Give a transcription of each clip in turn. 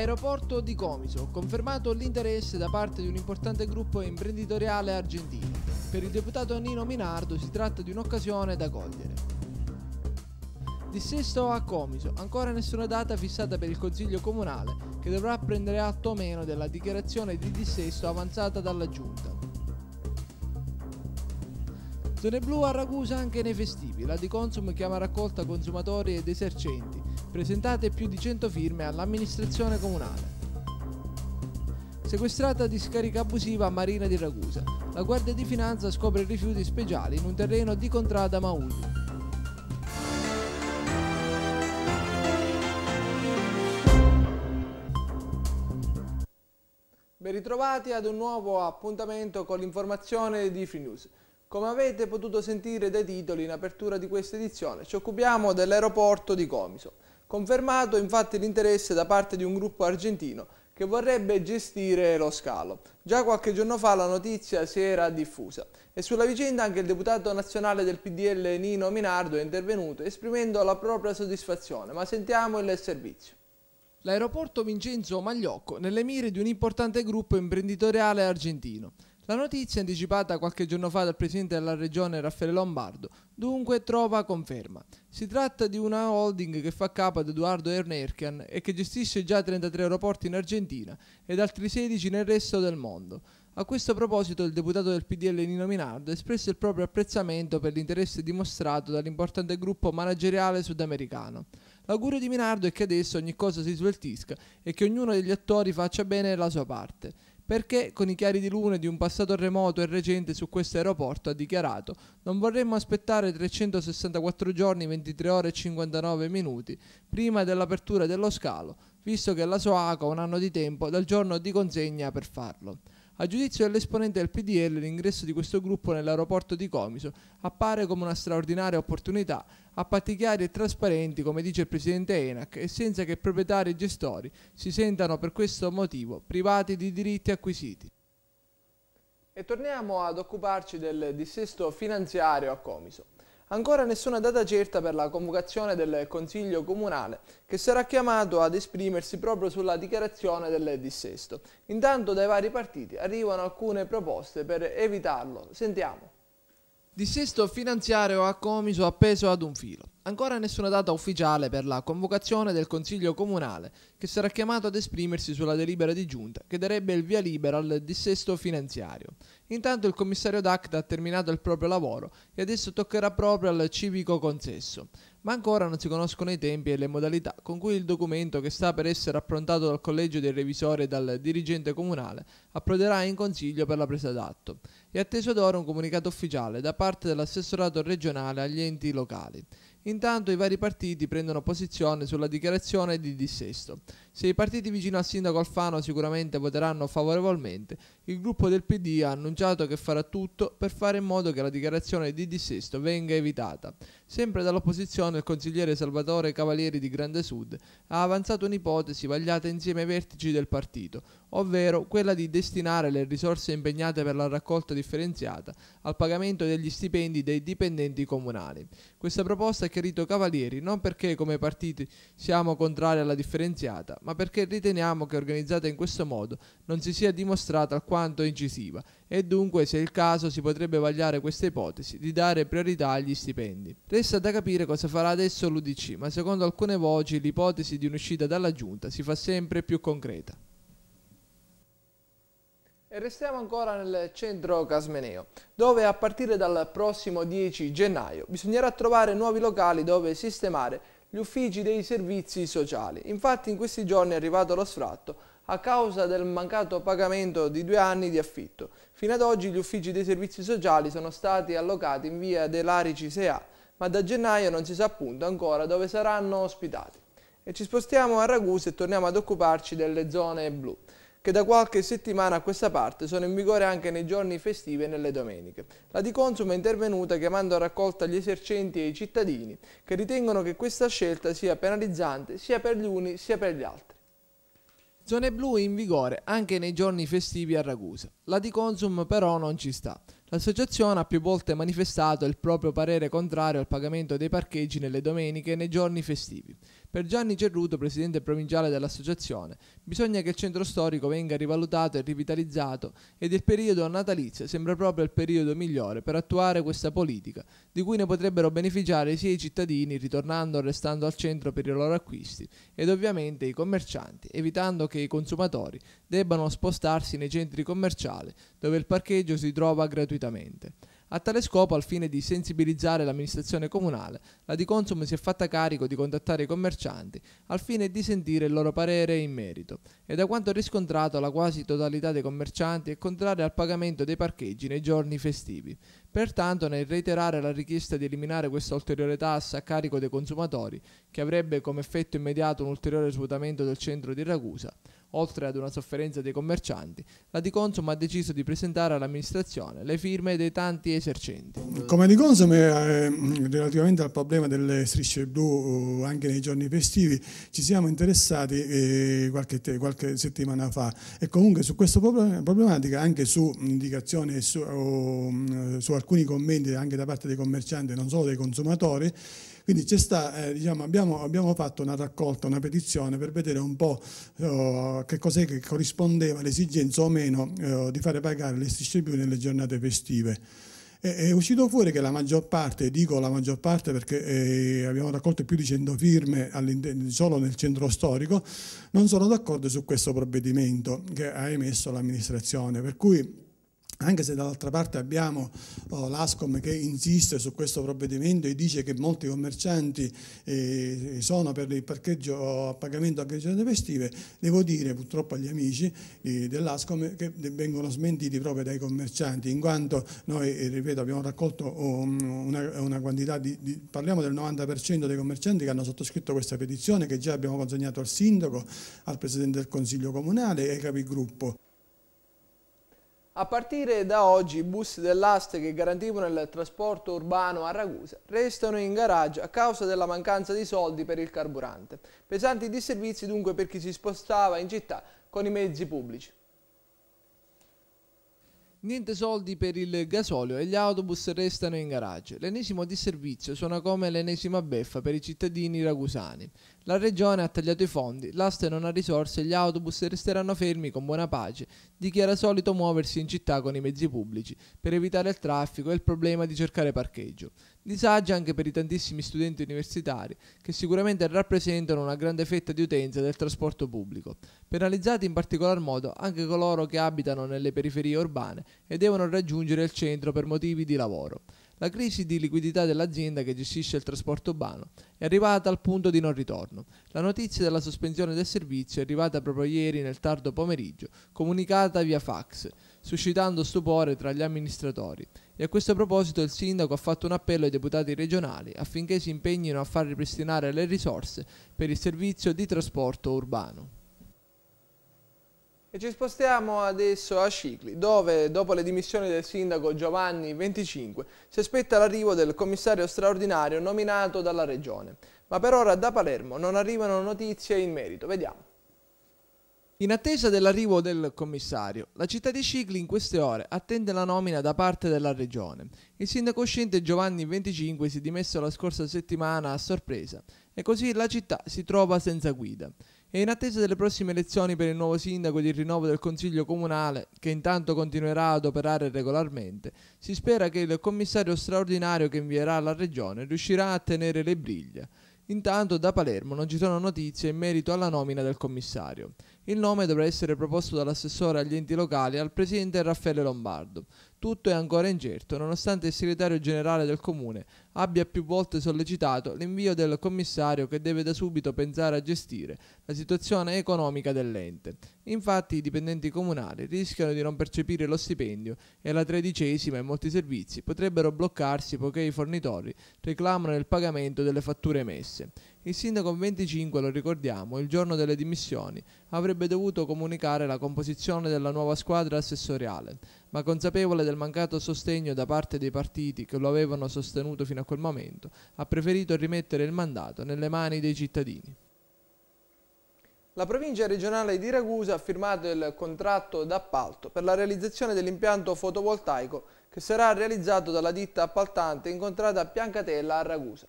Aeroporto di Comiso, confermato l'interesse da parte di un importante gruppo imprenditoriale argentino. Per il deputato Nino Minardo si tratta di un'occasione da cogliere. Dissesto a Comiso, ancora nessuna data fissata per il Consiglio Comunale, che dovrà prendere atto o meno della dichiarazione di dissesto avanzata dalla Giunta. Zone blu a Ragusa anche nei festivi, la di Consum chiama raccolta consumatori ed esercenti presentate più di 100 firme all'amministrazione comunale. Sequestrata discarica abusiva a Marina di Ragusa, la Guardia di Finanza scopre rifiuti speciali in un terreno di contrada Maulli. Ben ritrovati ad un nuovo appuntamento con l'informazione di Free News. Come avete potuto sentire dai titoli in apertura di questa edizione, ci occupiamo dell'aeroporto di Comiso. Confermato infatti l'interesse da parte di un gruppo argentino che vorrebbe gestire lo scalo. Già qualche giorno fa la notizia si era diffusa e sulla vicenda anche il deputato nazionale del PDL Nino Minardo è intervenuto esprimendo la propria soddisfazione, ma sentiamo il servizio. L'aeroporto Vincenzo Magliocco nelle mire di un importante gruppo imprenditoriale argentino la notizia anticipata qualche giorno fa dal presidente della regione Raffaele Lombardo dunque trova conferma. Si tratta di una holding che fa capo ad Edoardo Ernerkian e che gestisce già 33 aeroporti in Argentina ed altri 16 nel resto del mondo. A questo proposito il deputato del PDL Nino Minardo ha espresso il proprio apprezzamento per l'interesse dimostrato dall'importante gruppo manageriale sudamericano. L'augurio di Minardo è che adesso ogni cosa si sveltisca e che ognuno degli attori faccia bene la sua parte perché con i chiari di luna di un passato remoto e recente su questo aeroporto ha dichiarato non vorremmo aspettare 364 giorni 23 ore e 59 minuti prima dell'apertura dello scalo, visto che la SOACO ha un anno di tempo dal giorno di consegna per farlo. A giudizio dell'esponente del PDL, l'ingresso di questo gruppo nell'aeroporto di Comiso appare come una straordinaria opportunità a patti chiari e trasparenti, come dice il presidente ENAC, e senza che proprietari e gestori si sentano per questo motivo privati di diritti acquisiti. E torniamo ad occuparci del dissesto finanziario a Comiso ancora nessuna data certa per la convocazione del Consiglio Comunale, che sarà chiamato ad esprimersi proprio sulla dichiarazione del dissesto. Intanto dai vari partiti arrivano alcune proposte per evitarlo. Sentiamo. Dissesto finanziario a Comiso appeso ad un filo. Ancora nessuna data ufficiale per la convocazione del Consiglio Comunale, che sarà chiamato ad esprimersi sulla delibera di giunta che darebbe il via libera al dissesto finanziario. Intanto il commissario d'acta ha terminato il proprio lavoro e adesso toccherà proprio al civico consesso, ma ancora non si conoscono i tempi e le modalità con cui il documento che sta per essere approntato dal collegio dei revisori e dal dirigente comunale approderà in consiglio per la presa d'atto. È atteso ad ora un comunicato ufficiale da parte dell'assessorato regionale agli enti locali. Intanto i vari partiti prendono posizione sulla dichiarazione di dissesto. Se i partiti vicino al sindaco Alfano sicuramente voteranno favorevolmente, il gruppo del PD ha annunciato che farà tutto per fare in modo che la dichiarazione di dissesto venga evitata. Sempre dall'opposizione il consigliere Salvatore Cavalieri di Grande Sud ha avanzato un'ipotesi vagliata insieme ai vertici del partito, ovvero quella di destinare le risorse impegnate per la raccolta differenziata al pagamento degli stipendi dei dipendenti comunali. Questa proposta ha chiarito Cavalieri non perché come partiti siamo contrari alla differenziata, ma perché riteniamo che organizzata in questo modo non si sia dimostrata alquanto quanto incisiva e dunque se è il caso si potrebbe vagliare questa ipotesi di dare priorità agli stipendi. Resta da capire cosa farà adesso l'Udc, ma secondo alcune voci l'ipotesi di un'uscita dalla giunta si fa sempre più concreta. E restiamo ancora nel centro Casmeneo, dove a partire dal prossimo 10 gennaio bisognerà trovare nuovi locali dove sistemare gli uffici dei servizi sociali. Infatti in questi giorni è arrivato lo sfratto a causa del mancato pagamento di due anni di affitto. Fino ad oggi gli uffici dei servizi sociali sono stati allocati in via dell'Arici 6A, ma da gennaio non si sa appunto ancora dove saranno ospitati. E ci spostiamo a Ragusa e torniamo ad occuparci delle zone blu che da qualche settimana a questa parte sono in vigore anche nei giorni festivi e nelle domeniche. La di Consum è intervenuta chiamando a raccolta gli esercenti e i cittadini che ritengono che questa scelta sia penalizzante sia per gli uni sia per gli altri. Zone blu in vigore anche nei giorni festivi a Ragusa. La Di Consum però non ci sta. L'associazione ha più volte manifestato il proprio parere contrario al pagamento dei parcheggi nelle domeniche e nei giorni festivi. Per Gianni Cerruto, presidente provinciale dell'associazione, bisogna che il centro storico venga rivalutato e rivitalizzato ed il periodo natalizio sembra proprio il periodo migliore per attuare questa politica, di cui ne potrebbero beneficiare sia i cittadini ritornando o restando al centro per i loro acquisti ed ovviamente i commercianti, evitando che i consumatori debbano spostarsi nei centri commerciali dove il parcheggio si trova gratuitamente gratuitamente. A tale scopo, al fine di sensibilizzare l'amministrazione comunale, la Diconsum si è fatta carico di contattare i commercianti al fine di sentire il loro parere in merito e da quanto riscontrato la quasi totalità dei commercianti è contraria al pagamento dei parcheggi nei giorni festivi. Pertanto, nel reiterare la richiesta di eliminare questa ulteriore tassa a carico dei consumatori, che avrebbe come effetto immediato un ulteriore svuotamento del centro di Ragusa, Oltre ad una sofferenza dei commercianti, la Di Consum ha deciso di presentare all'amministrazione le firme dei tanti esercenti. Come Di Consum, eh, relativamente al problema delle strisce blu eh, anche nei giorni festivi, ci siamo interessati eh, qualche, qualche, settimana fa e comunque su questa problematica, anche su indicazioni e su, mm, su alcuni commenti anche da parte dei commercianti, non solo dei consumatori, quindi sta, eh, diciamo, abbiamo, abbiamo, fatto una raccolta, una petizione per vedere un po' eh, che cos'è che corrispondeva all'esigenza o meno eh, di fare pagare le strisce più nelle giornate festive. è uscito fuori che la maggior parte, dico la maggior parte perché eh, abbiamo raccolto più di 100 firme solo nel centro storico, non sono d'accordo su questo provvedimento che ha emesso l'amministrazione, per cui anche se dall'altra parte abbiamo oh, l'ASCOM che insiste su questo provvedimento e dice che molti commercianti eh, sono per il parcheggio a pagamento a giornate festive, devo dire purtroppo agli amici eh, dell'ASCOM che vengono smentiti proprio dai commercianti, in quanto noi, eh, ripeto, abbiamo raccolto um, una, una, quantità di, di, parliamo del 90% dei commercianti che hanno sottoscritto questa petizione che già abbiamo consegnato al sindaco, al Presidente del Consiglio Comunale e ai capigruppo. A partire da oggi i bus dell'Aste che garantivano il trasporto urbano a Ragusa restano in garage a causa della mancanza di soldi per il carburante. Pesanti disservizi dunque per chi si spostava in città con i mezzi pubblici. Niente soldi per il gasolio e gli autobus restano in garage. L'ennesimo disservizio suona come l'ennesima beffa per i cittadini ragusani. La regione ha tagliato i fondi, l'aste non ha risorse e gli autobus resteranno fermi con buona pace di chi era solito muoversi in città con i mezzi pubblici per evitare il traffico e il problema di cercare parcheggio. Disagio anche per i tantissimi studenti universitari che sicuramente rappresentano una grande fetta di utenza del trasporto pubblico, penalizzati in particolar modo anche coloro che abitano nelle periferie urbane e devono raggiungere il centro per motivi di lavoro. La crisi di liquidità dell'azienda che gestisce il trasporto urbano è arrivata al punto di non ritorno. La notizia della sospensione del servizio è arrivata proprio ieri nel tardo pomeriggio, comunicata via fax, suscitando stupore tra gli amministratori. E a questo proposito il sindaco ha fatto un appello ai deputati regionali affinché si impegnino a far ripristinare le risorse per il servizio di trasporto urbano. E ci spostiamo adesso a Scicli, dove dopo le dimissioni del sindaco Giovanni 25 si aspetta l'arrivo del commissario straordinario nominato dalla regione. Ma per ora da Palermo non arrivano notizie in merito. Vediamo. In attesa dell'arrivo del commissario, la città di Scicli in queste ore attende la nomina da parte della regione. Il sindaco uscente Giovanni 25 si è dimesso la scorsa settimana a sorpresa e così la città si trova senza guida. E in attesa delle prossime elezioni per il nuovo sindaco e il rinnovo del Consiglio Comunale, che intanto continuerà ad operare regolarmente, si spera che il commissario straordinario che invierà la Regione riuscirà a tenere le briglie. Intanto da Palermo non ci sono notizie in merito alla nomina del commissario. Il nome dovrà essere proposto dall'assessore agli enti locali al presidente Raffaele Lombardo. Tutto è ancora incerto, nonostante il segretario generale del comune abbia più volte sollecitato l'invio del commissario che deve da subito pensare a gestire la situazione economica dell'ente. Infatti i dipendenti comunali rischiano di non percepire lo stipendio e la tredicesima e molti servizi potrebbero bloccarsi poiché i fornitori reclamano il pagamento delle fatture emesse. Il sindaco 25, lo ricordiamo, il giorno delle dimissioni avrebbe dovuto comunicare la composizione della nuova squadra assessoriale ma consapevole del mancato sostegno da parte dei partiti che lo avevano sostenuto fino a quel momento, ha preferito rimettere il mandato nelle mani dei cittadini. La provincia regionale di Ragusa ha firmato il contratto d'appalto per la realizzazione dell'impianto fotovoltaico che sarà realizzato dalla ditta appaltante incontrata a Piancatella a Ragusa.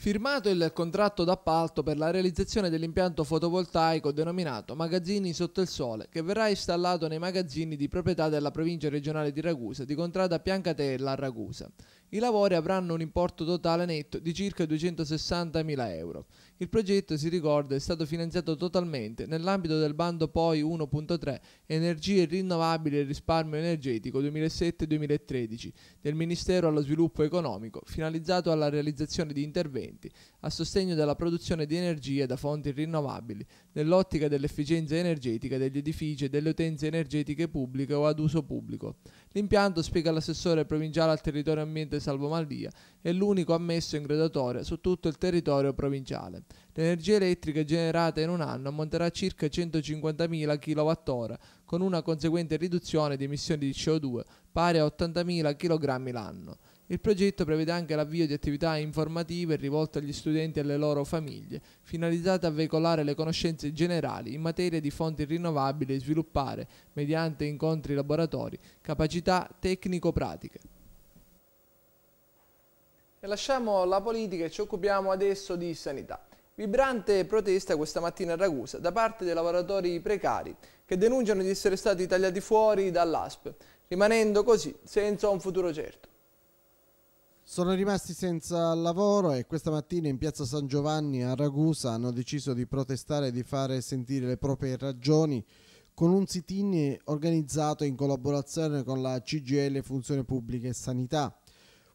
Firmato il contratto d'appalto per la realizzazione dell'impianto fotovoltaico denominato Magazzini sotto il sole, che verrà installato nei magazzini di proprietà della provincia regionale di Ragusa, di contrada Piancatella a Ragusa. I lavori avranno un importo totale netto di circa 260.000 euro. Il progetto, si ricorda, è stato finanziato totalmente nell'ambito del bando POI 1.3 Energie rinnovabili e risparmio energetico 2007-2013 del Ministero allo Sviluppo Economico, finalizzato alla realizzazione di interventi ambienti, a sostegno della produzione di energie da fonti rinnovabili, nell'ottica dell'efficienza energetica degli edifici e delle utenze energetiche pubbliche o ad uso pubblico. L'impianto, spiega l'assessore provinciale al territorio ambiente Salvo Maldia, è l'unico ammesso in graduatoria su tutto il territorio provinciale. L'energia elettrica generata in un anno ammonterà a circa 150.000 kWh, con una conseguente riduzione di emissioni di CO2 pari a 80.000 kg l'anno. Il progetto prevede anche l'avvio di attività informative rivolte agli studenti e alle loro famiglie, finalizzate a veicolare le conoscenze generali in materia di fonti rinnovabili e sviluppare, mediante incontri laboratori, capacità tecnico-pratiche. E lasciamo la politica e ci occupiamo adesso di sanità. Vibrante protesta questa mattina a Ragusa da parte dei lavoratori precari che denunciano di essere stati tagliati fuori dall'ASP, rimanendo così senza un futuro certo. Sono rimasti senza lavoro e questa mattina in piazza San Giovanni a Ragusa hanno deciso di protestare e di fare sentire le proprie ragioni con un sit-in organizzato in collaborazione con la CGL Funzione Pubblica e Sanità.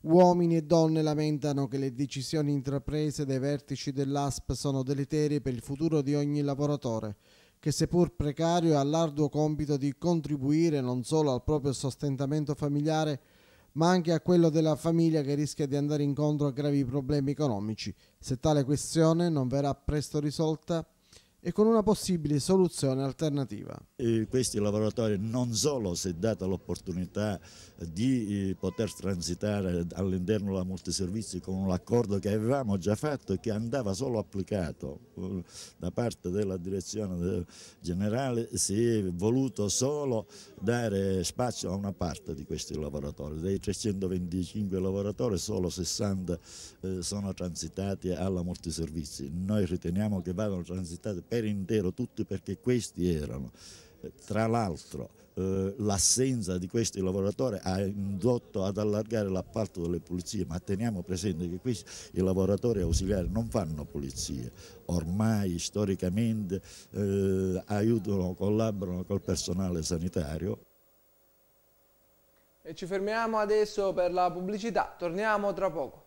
Uomini e donne lamentano che le decisioni intraprese dai vertici dell'ASP sono deleterie per il futuro di ogni lavoratore, che seppur precario ha l'arduo compito di contribuire non solo al proprio sostentamento familiare, ma anche a quello della famiglia che rischia di andare incontro a gravi problemi economici. Se tale questione non verrà presto risolta, e con una possibile soluzione alternativa. E questi lavoratori non solo si è data l'opportunità di eh, poter transitare all'interno della multiservizi con un accordo che avevamo già fatto e che andava solo applicato eh, da parte della direzione generale, si è voluto solo dare spazio a una parte di questi lavoratori, dei 325 lavoratori solo 60 eh, sono transitati alla multiservizi, noi riteniamo che vadano transitati era intero tutto perché questi erano. Eh, tra l'altro eh, l'assenza di questi lavoratori ha indotto ad allargare l'appalto delle pulizie, ma teniamo presente che qui i lavoratori ausiliari non fanno pulizie, ormai storicamente eh, aiutano, collaborano col personale sanitario. E ci fermiamo adesso per la pubblicità, torniamo tra poco.